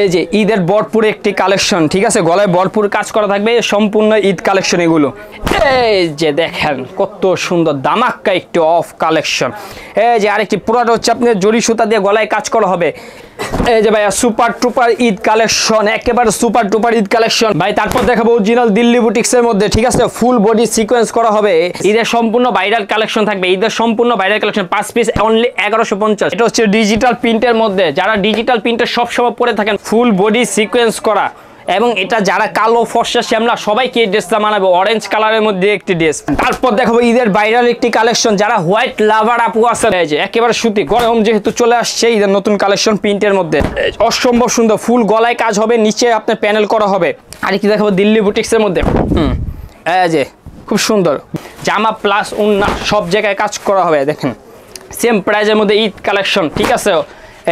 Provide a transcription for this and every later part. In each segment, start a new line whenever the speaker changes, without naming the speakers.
এই যে ঈদের বরপুর একটি কালেকশন ঠিক আছে গলায় বরপুর কাজ করা থাকবে সম্পূর্ণ ঈদ কালেকশন এগুলো এই যে দেখেন কত সুন্দর দামাক্কা একটি অফ কালেকশন এই যে আরেকটি পুরাটা হচ্ছে আপনার জরি সুতা দিয়ে গলায় কাজ করা হবে এই যে ভাইয়া সুপার টুপার ঈদ কালেকশন একেবারে সুপার টুপার ঈদ কালেকশন ভাই তারপর দেখাবো অরিজিনাল দিল্লি বুটিক্সের মধ্যে ঠিক আছে ফুল বডি সিকোয়েন্স করা হবে ঈদের সম্পূর্ণ ভাইরাল কালেকশন থাকবে ঈদের সম্পূর্ণ ভাইরাল কালেকশন পাঁচ পিস অনলি এগারোশো পঞ্চাশ এটা হচ্ছে ডিজিটাল প্রিন্টের মধ্যে যারা ডিজিটাল প্রিন্টের সবসময় পরে করে থাকেন ফুল বডি সিকোয়েন্স করা এবং এটা যারা কালো ফর্সা শ্যামলা সবাইকে এই ড্রেসটা মানাবে অরেঞ্জ কালারের মধ্যে একটি ড্রেস তারপর দেখাবো ঈদের ভাইরাল একটি কালেকশন যারা হোয়াইট লাভার আপু আসা রয়েছে একেবারে সুতি গরম যেহেতু চলে আসছে ঈদের নতুন কালেকশন প্রিন্টের মধ্যে অসম্ভব সুন্দর ফুল গলায় কাজ হবে নিচে আপনার প্যানেল করা হবে আর কি দেখাবো দিল্লি বুটিক্সের মধ্যে হুম যে খুব সুন্দর জামা প্লাস উন্না সব জায়গায় কাজ করা হবে দেখেন সেম প্রাইজের মধ্যে ঈদ কালেকশন ঠিক আছে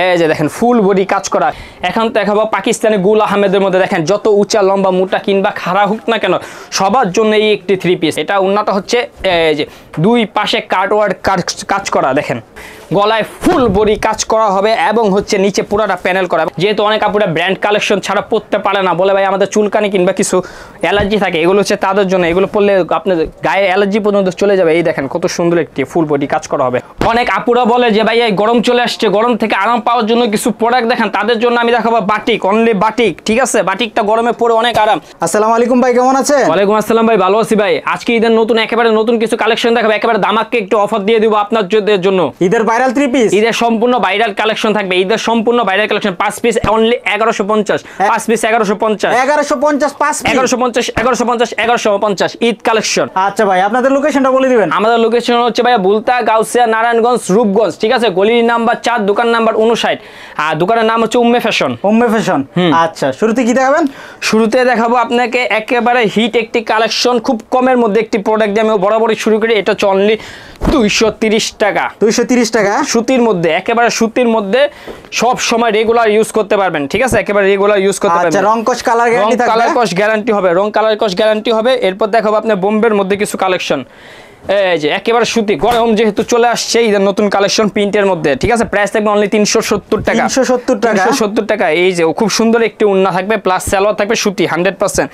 এই যে দেখেন ফুল বডি কাজ করা এখন দেখাবো পাকিস্তানি গুল আহমেদের মধ্যে দেখেন যত উঁচা লম্বা মোটা কিংবা খাড়া হোক না কেন সবার জন্য এই একটি থ্রি পিস এটা উন্নত হচ্ছে এই যে দুই পাশে কার্ডওয়ার্ড কাজ করা দেখেন গলায় ফুল বড়ি কাজ করা হবে এবং হচ্ছে নিচে পুরোটা প্যানেল করা যেহেতু অনেক আপুরা ব্র্যান্ড কালেকশন ছাড়া পরতে পারে না বলে ভাই আমাদের চুলকানি কিংবা কিছু অ্যালার্জি থাকে এগুলো হচ্ছে তাদের জন্য এগুলো পড়লে আপনার গায়ে অ্যালার্জি পর্যন্ত চলে যাবে এই দেখেন কত সুন্দর একটি ফুল বডি কাজ করা হবে অনেক আপুরা বলে যে ভাই এই গরম চলে আসছে গরম থেকে আরাম পাওয়ার জন্য কিছু প্রোডাক্ট দেখেন তাদের জন্য আমি দেখাবো বাটিক অনলি বাটিক ঠিক আছে বাটিকটা গরমে পরে অনেক আরাম আসসালামু আলাইকুম ভাই কেমন আছে ওয়ালাইকুম আসসালাম ভাই ভালো আছি ভাই আজকে ঈদের নতুন একেবারে নতুন কিছু কালেকশন দেখাবো একেবারে দামাককে একটু অফার দিয়ে দিব আপনার জন্য ঈদের বাইরে ভাইরাল থ্রি পিস ঈদের সম্পূর্ণ ভাইরাল কালেকশন থাকবে ঈদের সম্পূর্ণ ভাইরাল কালেকশন পাঁচ পিস অনলি এগারোশো পঞ্চাশ হ্যাঁ। পাঁচ পিস এগারোশো পঞ্চাশ এগারোশো পঞ্চাশ পাঁচ এগারোশো পঞ্চাশ এগারোশো পঞ্চাশ এগারোশো পঞ্চাশ ঈদ কালেকশন আচ্ছা ভাই আপনাদের লোকেশনটা বলে দিবেন আমাদের লোকেশন হচ্ছে ভাই বুলতা গাউসিয়া নারায়ণগঞ্জ রূপগঞ্জ ঠিক আছে গলির নাম্বার চার দোকান নাম্বার উনষাট আর দোকানের নাম হচ্ছে উম্মে ফ্যাশন উম্মে ফ্যাশন আচ্ছা শুরুতে কি দেখাবেন শুরুতে দেখাবো আপনাকে একেবারে হিট একটি কালেকশন খুব কমের মধ্যে একটি প্রোডাক্ট দিয়ে আমি বরাবরই শুরু করি এটা হচ্ছে অনলি দুইশো টাকা দুইশো টাকা টাকা সুতির মধ্যে একেবারে সুতির মধ্যে সব সময় রেগুলার ইউজ করতে পারবেন ঠিক আছে একেবারে রেগুলার ইউজ করতে আচ্ছা, পারবেন আচ্ছা রং কস কালার গ্যারান্টি থাকবে কালার কস গ্যারান্টি হবে রং কালার কস গ্যারান্টি হবে এরপর দেখাবো আপনি বোম্বের মধ্যে কিছু কালেকশন এই যে একেবারে সুতি গরম যেহেতু চলে আসছে এই নতুন কালেকশন প্রিন্টের মধ্যে ঠিক আছে প্রাইস থাকবে অনলি তিনশো সত্তর টাকা তিনশো সত্তর টাকা সত্তর টাকা এই যে খুব সুন্দর একটি উন্না থাকবে প্লাস স্যালোয়ার থাকবে সুতি হান্ড্রেড পার্সেন্ট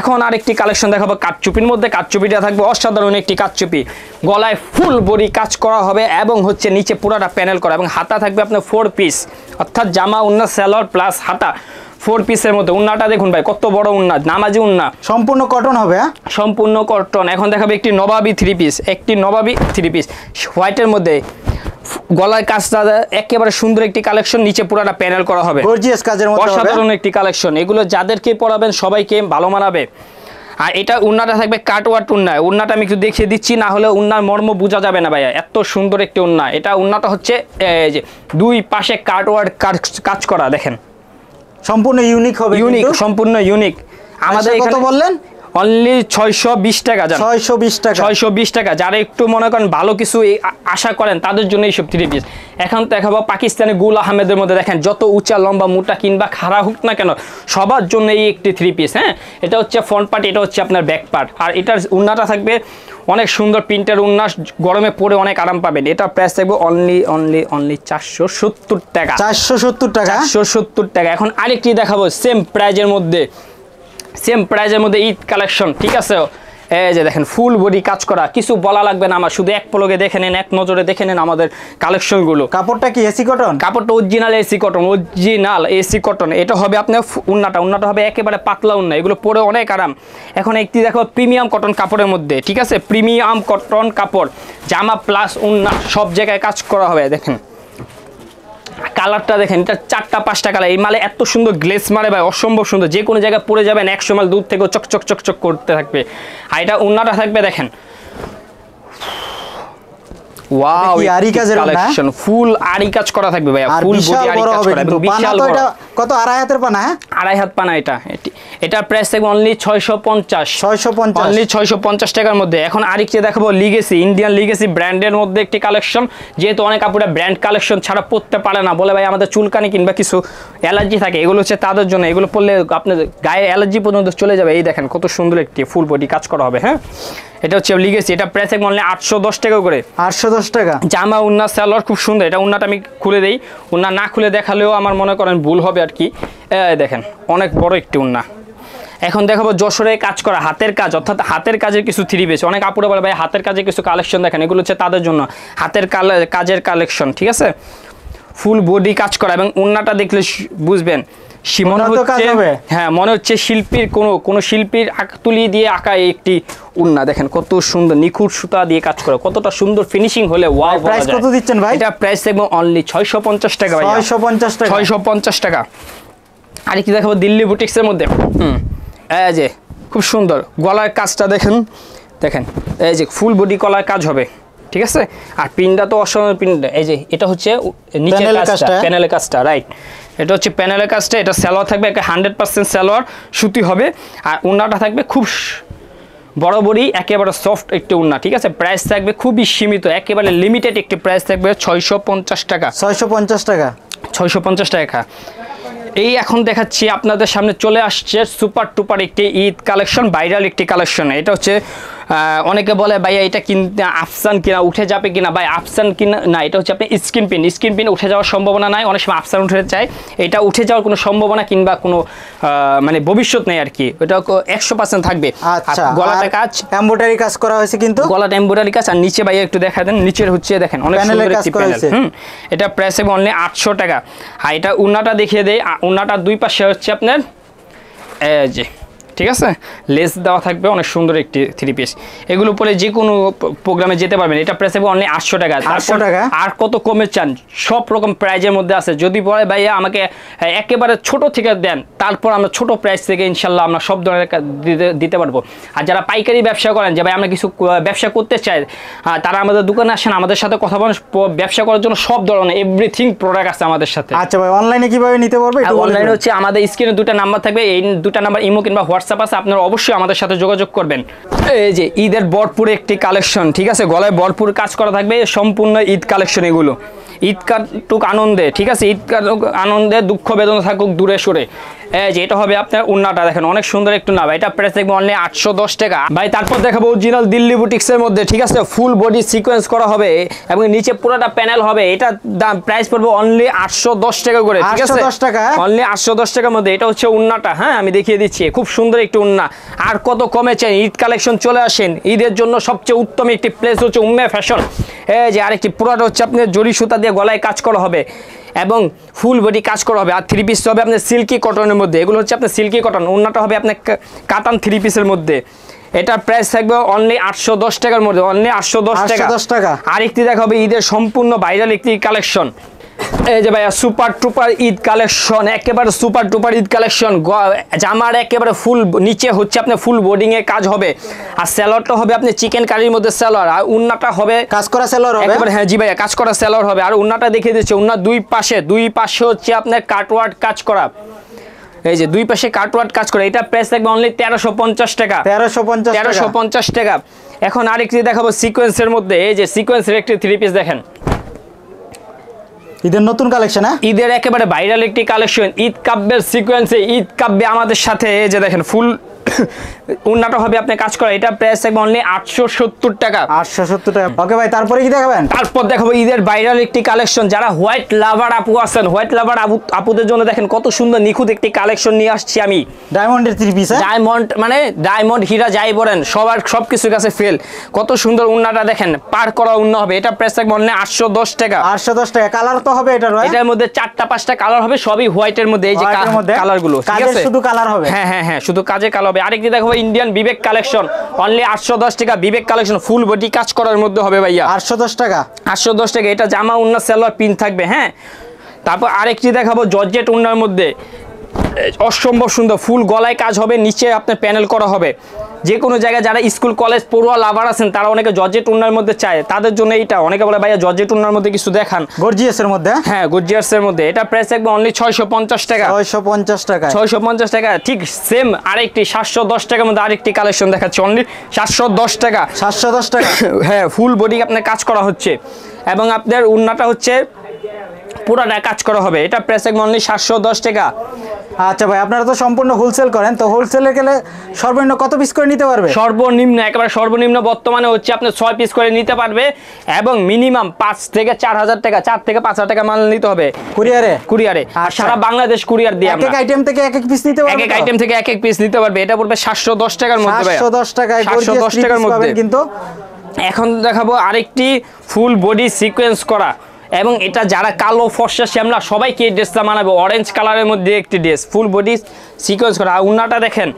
এখন আর একটি কালেকশন দেখাবো কাটচুপির মধ্যে কাটচুপিটা থাকবে অসাধারণ একটি কাটচুপি গলায় ফুল বড়ি কাজ করা হবে এবং হচ্ছে নিচে পুরাটা প্যানেল করা এবং হাতা থাকবে আপনার ফোর পিস অর্থাৎ জামা উন্না স্যালোয়ার প্লাস হাতা ফোর পিসের মধ্যে উন্নাটা দেখুন ভাই কত বড় উন্না নামাজি উন্না সম্পূর্ণ কটন হবে হ্যাঁ? সম্পূর্ণ কটন এখন দেখাবে একটি নবাবি থ্রি পিস একটি নবাবি থ্রি পিস হোয়াইটের মধ্যে গলার কাজটা একেবারে সুন্দর একটি কালেকশন নিচে পুরাটা প্যানেল করা হবে কাজের মধ্যে অসাধারণ একটি কালেকশন এগুলো যাদেরকে পড়াবেন সবাইকে ভালো মানাবে আর এটা উন্নাটা থাকবে কাটওয়াট উন্না উন্নাটা আমি একটু দেখিয়ে দিচ্ছি না হলে উন্নার মর্ম বোঝা যাবে না ভাইয়া এত সুন্দর একটি উন্না এটা উন্নাটা হচ্ছে দুই পাশে কাটওয়ার্ড কাজ করা দেখেন সম্পূর্ণ ইউনিক হবে ইউনিক সম্পূর্ণ ইউনিক আচ্ছা, আমাদের এখানে বললেন অনলি ছয়শো বিশ টাকা ছয়শো বিশ টাকা ছয়শো বিশ টাকা যারা একটু মনে করেন ভালো কিছু আশা করেন তাদের জন্য এইসব থ্রি পিস এখন দেখাবো পাকিস্তানি গুল আহমেদের মধ্যে দেখেন যত উঁচা লম্বা মোটা কিংবা খাড়া হোক না কেন সবার জন্য এই একটি থ্রি পিস হ্যাঁ এটা হচ্ছে ফ্রন্ট পার্ট এটা হচ্ছে আপনার ব্যাক পার্ট আর এটার উন্নাটা থাকবে অনেক সুন্দর প্রিন্টের উন্নাস গরমে পরে অনেক আরাম পাবেন এটা প্রাইস থাকবে অনলি অনলি অনলি চারশো সত্তর টাকা চারশো সত্তর টাকা চারশো সত্তর টাকা এখন আরেকটি দেখাবো সেম প্রাইজের মধ্যে সেম প্রাইজের মধ্যে ঈদ কালেকশন ঠিক আছে এই যে দেখেন ফুল বডি কাজ করা কিছু বলা লাগবে না আমার শুধু এক পলকে দেখে নেন এক নজরে দেখে নেন আমাদের কালেকশনগুলো কাপড়টা কি এসি কটন কাপড়টা original AC cotton original AC cotton এটা হবে আপনার উন্নাটা উন্নাটা হবে একেবারে পাতলা উন্না এগুলো পরে অনেক আরাম এখন একটি দেখো প্রিমিয়াম কটন কাপড়ের মধ্যে ঠিক আছে প্রিমিয়াম কটন কাপড় জামা প্লাস উন্না সব জায়গায় কাজ করা হবে দেখেন কালারটা দেখেন এটা চারটা পাঁচটা কালার এই মালে এত সুন্দর গ্লেস মারে ভাই অসম্ভব সুন্দর যে কোনো জায়গায় পড়ে যাবেন একশো মাইল দূর থেকেও চকচক চকচক করতে থাকবে আর এটা উন্নাটা থাকবে দেখেন কত আড়াই হ্যাঁ? আড়াই হাত পানা এটা এটা প্রাইস থাকবে অনলি ছয়শো পঞ্চাশ ছয়শো পঞ্চাশ অনলি ছয়শো পঞ্চাশ টাকার মধ্যে এখন আরেকটি দেখাবো লিগেসি ইন্ডিয়ান লিগেসি ব্র্যান্ডের মধ্যে একটি কালেকশন যেহেতু অনেক আপুরা ব্র্যান্ড কালেকশন ছাড়া পড়তে পারে না বলে ভাই আমাদের চুলকানি কিংবা কিছু অ্যালার্জি থাকে এগুলো হচ্ছে তাদের জন্য এগুলো পড়লে আপনার গায়ে অ্যালার্জি পর্যন্ত চলে যাবে এই দেখেন কত সুন্দর একটি ফুল বডি কাজ করা হবে হ্যাঁ এটা হচ্ছে লিগেছি এটা প্রাইস থাকবে অনলি আটশো দশ টাকা করে আটশো দশ টাকা জামা উন্না স্যালোয়ার খুব সুন্দর এটা উন্নাটা আমি খুলে দিই উন্না না খুলে দেখালেও আমার মনে করেন ভুল হবে আর কি দেখেন অনেক বড় একটি উন্না এখন দেখাবো যশোরে কাজ করা হাতের কাজ অর্থাৎ হাতের কাজের কিছু থ্রি পিস অনেক আপুরা বলে ভাই হাতের কাজের কিছু কালেকশন দেখেন এগুলো হচ্ছে তাদের জন্য হাতের কাজের কালেকশন ঠিক আছে ফুল বডি কাজ করা এবং উন্নাটা দেখলে বুঝবেন মনে হচ্ছে হ্যাঁ মনে হচ্ছে শিল্পীর কোনো কোনো শিল্পীর তুলি দিয়ে আঁকা একটি উন্না দেখেন কত সুন্দর নিখুঁত সুতা দিয়ে কাজ করে কতটা সুন্দর ফিনিশিং হলে কত দিচ্ছেন ভাই এটা প্রাইস দেখবো অনলি ছয়শো পঞ্চাশ টাকা ভাই পঞ্চাশ টাকা টাকা আর কি দেখাবো দিল্লি বুটিক্সের মধ্যে হুম এই যে খুব সুন্দর গলার কাজটা দেখেন দেখেন এই যে ফুল বডি কলার কাজ হবে ঠিক আছে আর পিনটা তো অসাধারণ পিন এই যে এটা হচ্ছে নিচের কাজটা প্যানেলের কাজটা রাইট এটা হচ্ছে প্যানেলের কাজটা এটা স্যালোয়ার থাকবে একটা হান্ড্রেড পারসেন্ট স্যালোয়ার সুতি হবে আর উন্নাটা থাকবে খুব বড় বড়ি একেবারে সফট একটি উন্না ঠিক আছে প্রাইস থাকবে খুবই সীমিত একেবারে লিমিটেড একটি প্রাইস থাকবে ছয়শো টাকা ছয়শো টাকা ছয়শো টাকা এই এখন দেখাচ্ছি আপনাদের সামনে চলে আসছে সুপার টুপার একটি ঈদ কালেকশন ভাইরাল একটি কালেকশন এটা হচ্ছে অনেকে বলে ভাই এটা কিনতে আফসান কিনা উঠে যাবে কিনা ভাই আফসান কিনা না এটা হচ্ছে আপনি স্ক্রিন পিন স্ক্রিন পিন উঠে যাওয়ার সম্ভাবনা নাই অনেক সময় আফসান উঠে যায় এটা উঠে যাওয়ার কোনো সম্ভাবনা কিংবা কোনো মানে ভবিষ্যৎ নেই আর কি ওটা একশো পার্সেন্ট থাকবে আচ্ছা, গলাটা কাজ এম্বোডারি কাজ করা হয়েছে কিন্তু গলাটা এম্বোডারি কাজ আর নিচে ভাইয়া একটু দেখা দেন নিচের হচ্ছে দেখেন অনেক সুন্দর একটি প্যানেল হুম এটা প্রাইস এবং অনলি আটশো টাকা আর এটা উন্নাটা দেখিয়ে দেয় উন্নাটা দুই পাশে হচ্ছে আপনার এই যে ঠিক আছে লেস দেওয়া থাকবে অনেক সুন্দর একটি থ্রি পিস এগুলো পরে যে কোনো প্রোগ্রামে যেতে পারবেন এটা প্রাইস হবে অনলি আটশো টাকা আটশো টাকা আর কত কমে চান সব রকম প্রাইজের মধ্যে আছে যদি বলে ভাইয়া আমাকে একেবারে ছোট থেকে দেন তারপর আমরা ছোট প্রাইস থেকে ইনশাল্লাহ আমরা সব ধরনের দিতে পারবো আর যারা পাইকারি ব্যবসা করেন যে ভাই আমরা কিছু ব্যবসা করতে চাই তারা আমাদের দোকানে আসেন আমাদের সাথে কথা বলেন ব্যবসা করার জন্য সব ধরনের এভরিথিং প্রোডাক্ট আছে আমাদের সাথে আচ্ছা ভাই অনলাইনে কিভাবে নিতে পারবে অনলাইনে হচ্ছে আমাদের স্ক্রিনে দুটো নাম্বার থাকবে এই দুটা নাম্বার ইমো কিংবা হোয়াটসঅ্যাপ হোয়াটসঅ্যাপ আছে আপনারা অবশ্যই আমাদের সাথে যোগাযোগ করবেন এই যে ঈদের বরপুরে একটি কালেকশন ঠিক আছে গলায় বরপুর কাজ করা থাকবে সম্পূর্ণ ঈদ কালেকশন এগুলো ঈদকার টুক আনন্দে ঠিক আছে ঈদ আনন্দে দুঃখ বেদনা থাকুক দূরে সরে এই যে এটা হবে আপনার উন্নাটা দেখেন অনেক সুন্দর একটু না ভাই এটা প্রাইস দেখবো অনলি আটশো দশ টাকা ভাই তারপর দেখাবো অরিজিনাল দিল্লি বুটিক্সের মধ্যে ঠিক আছে ফুল বডি সিকোয়েন্স করা হবে এবং নিচে পুরোটা প্যানেল হবে এটা দাম প্রাইস পড়বে অনলি আটশো দশ টাকা করে ঠিক আছে দশ টাকা অনলি হ্যাঁ? আটশো দশ টাকার মধ্যে এটা হচ্ছে উন্নাটা হ্যাঁ আমি দেখিয়ে দিচ্ছি খুব সুন্দর একটি উন্না আর কত কমেছেন ঈদ কালেকশন চলে আসেন ঈদের জন্য সবচেয়ে উত্তম একটি প্লেস হচ্ছে উম্মে ফ্যাশন এই যে আরেকটি পুরোটা হচ্ছে আপনি জরি সুতা দিয়ে গলায় কাজ করা হবে এবং ফুল বডি কাজ করা হবে আর থ্রি পিস হবে আপনার সিল্কি কটনের মধ্যে এগুলো হচ্ছে আপনার সিল্কি কটন অন্যটা হবে আপনার কাতান থ্রি পিসের মধ্যে এটার প্রাইস থাকবে অনলি আটশো দশ টাকার মধ্যে অনলি আটশো দশ টাকা দশ টাকা আরেকটি দেখা হবে ঈদের সম্পূর্ণ ভাইরাল একটি কালেকশন এই যে ভাইয়া সুপার টুপার ঈদ কালেকশন একেবারে সুপার টুপার ঈদ কালেকশন আচ্ছা, জামার একেবারে ফুল নিচে হচ্ছে আপনার ফুল বোর্ডিংয়ে কাজ হবে আর স্যালারটা হবে আপনি চিকেন কারির মধ্যে স্যালার আর উন্নাটা হবে কাজ করা স্যালোয়ার হবে একেবারে হ্যাঁ জি ভাইয়া কাজ করা স্যালোয়ার হবে আর উন্নাটা দেখিয়ে দিচ্ছে উন্না দুই পাশে দুই পাশে হচ্ছে আপনার কাটওয়ার্ড কাজ করা এই যে দুই পাশে কাটওয়ার্ড কাজ করা এটা প্রাইস থাকবে অনলি তেরোশো পঞ্চাশ টাকা তেরোশো পঞ্চাশ তেরোশো পঞ্চাশ টাকা এখন আরেকটি দেখাবো সিকোয়েন্সের মধ্যে এই যে সিকোয়েন্সের একটি থ্রি পিস দেখেন ঈদের নতুন কালেকশন হ্যাঁ ঈদের একেবারে ভাইরাল একটি কালেকশন ঈদ কাব্যের সিকোয়েন্সে ঈদ কাব্যে আমাদের সাথে যে দেখেন ফুল উন্নাটা হবে আপনি কাজ করা এটা প্রাইস থাকবে অনলি আটশো সত্তর টাকা আটশো সত্তর টাকা ওকে ভাই তারপরে কি দেখাবেন তারপর দেখাবো ঈদের ভাইরাল একটি কালেকশন যারা হোয়াইট লাভার আপু আছেন হোয়াইট লাভার আপু আপুদের জন্য দেখেন কত সুন্দর নিখুঁত একটি কালেকশন নিয়ে আসছি আমি ডায়মন্ডের থ্রি পিস ডায়মন্ড মানে ডায়মন্ড হীরা যাই বলেন সবার সব কিছুর কাছে ফেল কত সুন্দর উন্নাটা দেখেন পার করা উন্ন হবে এটা প্রাইস থাকবে অনলি আটশো দশ টাকা আটশো দশ টাকা কালার তো হবে এটার এটার মধ্যে চারটা পাঁচটা কালার হবে সবই হোয়াইটের মধ্যে এই যে কালার গুলো শুধু কালার হবে হ্যাঁ হ্যাঁ হ্যাঁ শুধু কাজে কালার হবে আরেকটি দেখো ভাই ইন্ডিয়ান বিবেক কালেকশন অনলি আটশো দশ টাকা বিবেক কালেকশন ফুল বডি কাজ করার মধ্যে হবে ভাইয়া আটশো দশ টাকা আটশো দশ টাকা এটা জামা উন্না সেলোয়ার পিন থাকবে হ্যাঁ তারপর আরেকটি দেখাবো জর্জেট উন্নার মধ্যে অসম্ভব সুন্দর ফুল গলায় কাজ হবে নিচে আপনার প্যানেল করা হবে যে কোনো জায়গায় যারা স্কুল কলেজ পড়ুয়া লাভার আছেন তারা অনেকে জর্জেট উন্নার মধ্যে চায় তাদের জন্য এইটা অনেকে বলে ভাইয়া জর্জেট উন্নার মধ্যে কিছু দেখান গর্জিয়াসের মধ্যে হ্যাঁ গর্জিয়াসের মধ্যে এটা প্রাইস একদম অনলি ছয়শো পঞ্চাশ টাকা ছয়শো পঞ্চাশ টাকা ছয়শো পঞ্চাশ টাকা ঠিক সেম আরেকটি সাতশো দশ টাকার মধ্যে আরেকটি কালেকশন দেখাচ্ছে অনলি সাতশো দশ টাকা সাতশো দশ টাকা হ্যাঁ ফুল বডি আপনার কাজ করা হচ্ছে এবং আপনার উন্নাটা হচ্ছে পুরাটা কাজ করা হবে এটা প্রাইস একদম অনলি সাতশো দশ টাকা আচ্ছা ভাই আপনারা তো সম্পূর্ণ হোলসেল করেন তো হোলসেলে গেলে সর্বনিম্ন কত পিস করে নিতে পারবে সর্বনিম্ন একেবারে সর্বনিম্ন বর্তমানে হচ্ছে আপনি ছয় পিস করে নিতে পারবে এবং মিনিমাম পাঁচ থেকে চার হাজার টাকা চার থেকে পাঁচ হাজার টাকা মাল নিতে হবে কুরিয়ারে কুরিয়ারে আর আচ্ছা। সারা বাংলাদেশ কুরিয়ার দিয়ে এক এক আইটেম থেকে এক এক পিস নিতে পারবে এক এক আইটেম থেকে এক এক পিস নিতে পারবে এটা পড়বে সাতশো দশ টাকার মধ্যে সাতশো দশ টাকায় সাতশো দশ টাকার মধ্যে কিন্তু এখন দেখাবো আরেকটি ফুল বডি সিকোয়েন্স করা এবং এটা যারা কালো ফর্সা শ্যামলা সবাইকে এই ড্রেসটা মানাবে অরেঞ্জ কালারের মধ্যে একটি ড্রেস ফুল বডি সিকোয়েন্স করা আর উন্নাটা দেখেন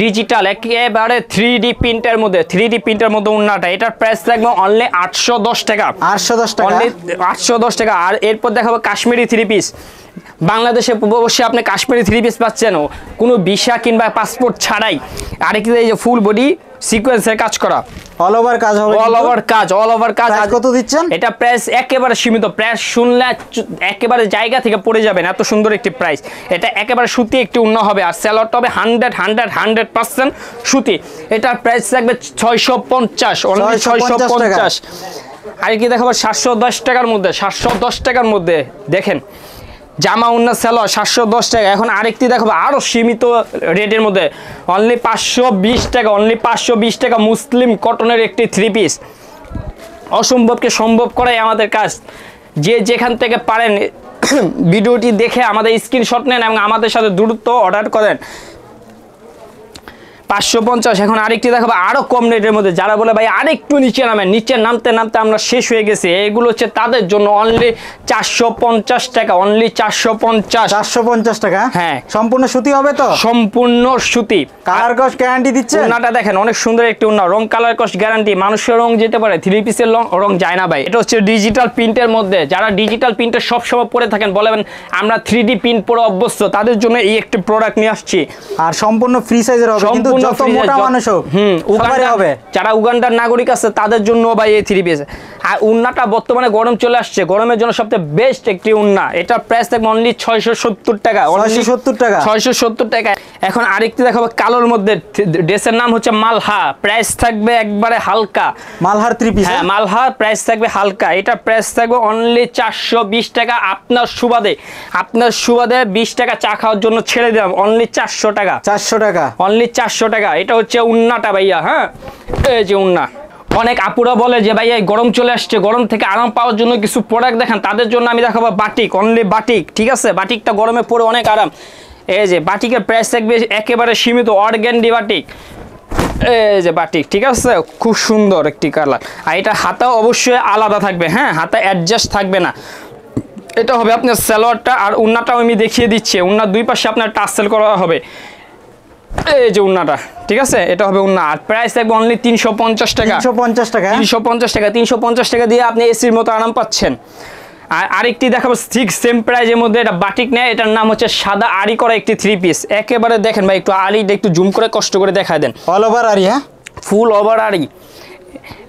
ডিজিটাল একেবারে থ্রি ডি প্রিন্টের মধ্যে থ্রি ডি প্রিন্টের মধ্যে উন্নাটা এটার প্রাইস লাগবে অনলি আটশো দশ টাকা আটশো দশ টাকা অনলি আটশো দশ টাকা আর এরপর দেখাবো কাশ্মীরি থ্রি পিস বাংলাদেশে অবশ্যই আপনি কাশ্মীরি থ্রি পিস পাচ্ছেন কোনো ভিসা কিংবা পাসপোর্ট ছাড়াই আরেকটি এই যে ফুল বডি সিকোয়েন্সের কাজ করা অল ওভার কাজ হবে অল ওভার কাজ অল ওভার কাজ কত দিচ্ছেন এটা প্রাইস একেবারে সীমিত প্রাইস শুনলে একেবারে জায়গা থেকে পড়ে যাবেন এত সুন্দর একটি প্রাইস এটা একেবারে সুতি একটি উন্ন হবে আর স্যালোয়ারটা হবে হান্ড্রেড হান্ড্রেড হান্ড্রেড পার্সেন্ট সুতি এটার প্রাইস থাকবে ছয়শো পঞ্চাশ অনলি ছয়শো পঞ্চাশ আর কি দেখাবো সাতশো দশ টাকার মধ্যে সাতশো দশ টাকার মধ্যে দেখেন জামা উন্না সেল সাতশো দশ টাকা এখন আরেকটি দেখো আরও সীমিত রেটের মধ্যে অনলি পাঁচশো বিশ টাকা অনলি পাঁচশো বিশ টাকা মুসলিম কটনের একটি থ্রি পিস অসম্ভবকে সম্ভব করাই আমাদের কাজ যে যেখান থেকে পারেন ভিডিওটি দেখে আমাদের স্ক্রিনশট নেন এবং আমাদের সাথে দ্রুত অর্ডার করেন পাঁচশো পঞ্চাশ এখন আরেকটি দেখাবো আরও কম রেটের মধ্যে যারা বলে ভাই আরেকটু নিচে নামে নিচে নামতে নামতে আমরা শেষ হয়ে গেছি এগুলো হচ্ছে তাদের জন্য অনলি চারশো পঞ্চাশ টাকা অনলি চারশো পঞ্চাশ চারশো পঞ্চাশ টাকা হ্যাঁ সম্পূর্ণ সুতি হবে তো সম্পূর্ণ সুতি কালার কস্ট গ্যারান্টি দিচ্ছে ওনাটা দেখেন অনেক সুন্দর একটি ওনা রং কালার কস্ট গ্যারান্টি মানুষের রং যেতে পারে থ্রি পিসের রং যায় না ভাই এটা হচ্ছে ডিজিটাল প্রিন্টের মধ্যে যারা ডিজিটাল প্রিন্টের সবসময় পরে থাকেন বলেন আমরা থ্রি ডি প্রিন্ট পরে অভ্যস্ত তাদের জন্য এই একটি প্রোডাক্ট নিয়ে আসছি আর সম্পূর্ণ ফ্রি সাইজের হবে কিন্তু যত মোটা মানুষ হোক হুম উগান্ডা হবে যারা উগান্ডার নাগরিক আছে তাদের জন্য বা এই থ্রি পিস আর উন্নাটা বর্তমানে গরম চলে আসছে গরমের জন্য সবচেয়ে বেস্ট একটি উন্না এটা প্রাইস থাকবে অনলি ছয়শো সত্তর টাকা ছয়শো সত্তর টাকা ছয়শো সত্তর টাকা এখন আরেকটি দেখাবো কালোর মধ্যে ড্রেসের নাম হচ্ছে মালহা প্রাইস থাকবে একবারে হালকা মালহার থ্রি পিস হ্যাঁ, হ্যাঁ? মালহা প্রাইস থাকবে হালকা এটা প্রাইস থাকবে অনলি চারশো বিশ টাকা আপনার সুবাদে আপনার সুবাদে বিশ টাকা চা খাওয়ার জন্য ছেড়ে দিলাম অনলি চারশো টাকা চারশো টাকা অনলি চারশো একশো টাকা এটা হচ্ছে উন্নাটা ভাইয়া হ্যাঁ এই যে উন্না অনেক আপুরা বলে যে ভাইয়া এই গরম চলে আসছে গরম থেকে আরাম পাওয়ার জন্য কিছু প্রোডাক্ট দেখান তাদের জন্য আমি দেখাবো বাটিক অনলি বাটিক ঠিক আছে বাটিকটা গরমে পরে অনেক আরাম এই যে বাটিকের প্রাইস থাকবে একেবারে সীমিত অর্গ্যান্ডি বাটিক এই যে বাটিক ঠিক আছে খুব সুন্দর একটি কালার আর এটা হাতা অবশ্যই আলাদা থাকবে হ্যাঁ হাতা অ্যাডজাস্ট থাকবে না এটা হবে আপনার স্যালোয়ারটা আর উন্নাটাও আমি দেখিয়ে দিচ্ছি উন্নার দুই পাশে আপনার টাসেল করা হবে এই যে উন্নাটা ঠিক আছে এটা হবে উন্না আর প্রাইস থাকবে অনলি তিনশো পঞ্চাশ টাকা তিনশো পঞ্চাশ টাকা তিনশো পঞ্চাশ টাকা তিনশো পঞ্চাশ টাকা দিয়ে আপনি এসির মতো আরাম পাচ্ছেন আর আরেকটি দেখাবো ঠিক সেম প্রাইজের মধ্যে এটা বাটিক নেয় এটার নাম হচ্ছে সাদা আড়ি করা একটি থ্রি পিস একেবারে দেখেন ভাই একটু আড়িটা একটু জুম করে কষ্ট করে দেখা দেন অল ওভার আড়ি হ্যাঁ ফুল ওভার আড়ি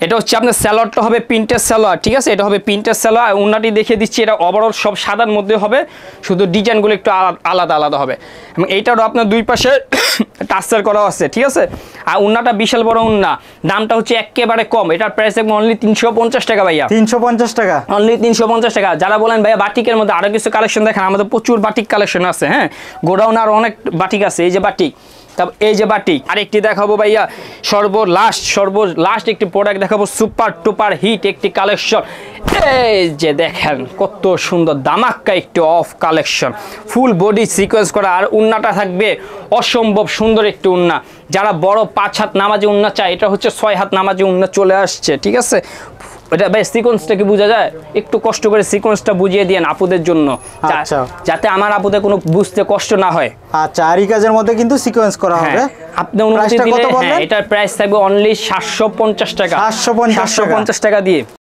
এটা হচ্ছে আপনার স্যালোয়ারটা হবে প্রিন্টের স্যালোয়ার ঠিক আছে এটা হবে প্রিন্টের স্যালোয়ার উন্নাটি দেখিয়ে দিচ্ছি এটা ওভারঅল সব সাদার মধ্যে হবে শুধু ডিজাইনগুলো একটু আলাদা আলাদা হবে এবং এইটারও আপনার দুই পাশে টাস্টার করা আছে ঠিক আছে আর উন্নাটা বিশাল বড় উন্না দামটা হচ্ছে একেবারে কম এটার প্রাইস একদম অনলি তিনশো পঞ্চাশ টাকা ভাইয়া তিনশো পঞ্চাশ টাকা অনলি তিনশো পঞ্চাশ টাকা যারা বলেন ভাইয়া বাটিকের মধ্যে আরও কিছু কালেকশন দেখেন আমাদের প্রচুর বাটিক কালেকশন আছে হ্যাঁ গোডাউন আর অনেক বাটিক আছে এই যে বাটিক তারপর এই যে বাটি আরেকটি দেখাবো ভাইয়া সর্ব লাস্ট সর্ব লাস্ট একটি প্রোডাক্ট দেখাবো সুপার টুপার হিট একটি কালেকশন এই যে দেখেন কত সুন্দর দামাক্কা একটি off collection full body sequence করা আর উন্নাটা থাকবে অসম্ভব সুন্দর একটি উন্না যারা বড় পাঁচ হাত নামাজে উন্না চায় এটা হচ্ছে ছয় হাত নামাজে উন্না চলে আসছে ঠিক আছে ওটা ভাই সিকোয়েন্সটাকে বোঝা যায় একটু কষ্ট করে সিকোয়েন্সটা বুঝিয়ে দেন আপুদের জন্য আচ্ছা যাতে আমার আপুদের কোনো বুঝতে কষ্ট না হয় আচ্ছা আর এই কাজের মধ্যে কিন্তু সিকোয়েন্স করা হ্যাঁ। হবে আপনি অনুমতি দিলে হ্যাঁ, এটার প্রাইস থাকবে অনলি 750 টাকা 750 টাকা দিয়ে